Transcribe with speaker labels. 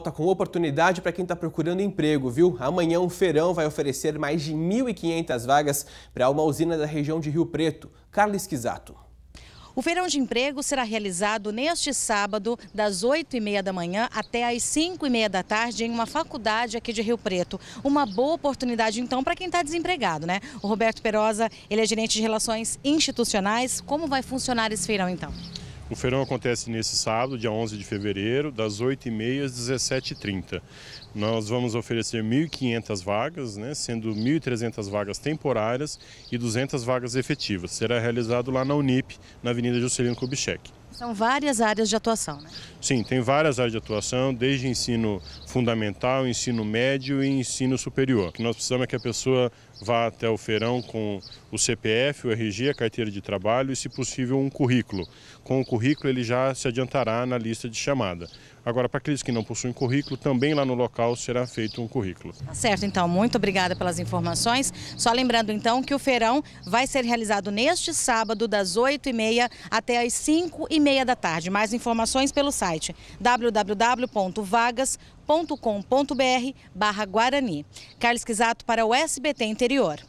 Speaker 1: volta tá com oportunidade para quem está procurando emprego, viu? Amanhã um feirão vai oferecer mais de 1.500 vagas para uma usina da região de Rio Preto. Carla Quisato.
Speaker 2: O feirão de emprego será realizado neste sábado, das 8h30 da manhã até as 5h30 da tarde, em uma faculdade aqui de Rio Preto. Uma boa oportunidade, então, para quem está desempregado, né? O Roberto Perosa, ele é gerente de relações institucionais. Como vai funcionar esse feirão, então?
Speaker 3: O feirão acontece nesse sábado, dia 11 de fevereiro, das 8h30 às 17h30. Nós vamos oferecer 1.500 vagas, né, sendo 1.300 vagas temporárias e 200 vagas efetivas. Será realizado lá na Unip, na Avenida Juscelino Kubitschek.
Speaker 4: São várias áreas de atuação, né?
Speaker 3: Sim, tem várias áreas de atuação, desde ensino fundamental, ensino médio e ensino superior. O que nós precisamos é que a pessoa vá até o feirão com o CPF, o RG, a carteira de trabalho e, se possível, um currículo. Com o currículo, ele já se adiantará na lista de chamada. Agora, para aqueles que não possuem currículo, também lá no local será feito um currículo. Tá
Speaker 2: certo, então. Muito obrigada pelas informações. Só lembrando, então, que o feirão vai ser realizado neste sábado, das 8h30 até as 5h30 e meia da tarde. Mais informações pelo site www.vagas.com.br barra Guarani. Carlos Quisato para o SBT Interior.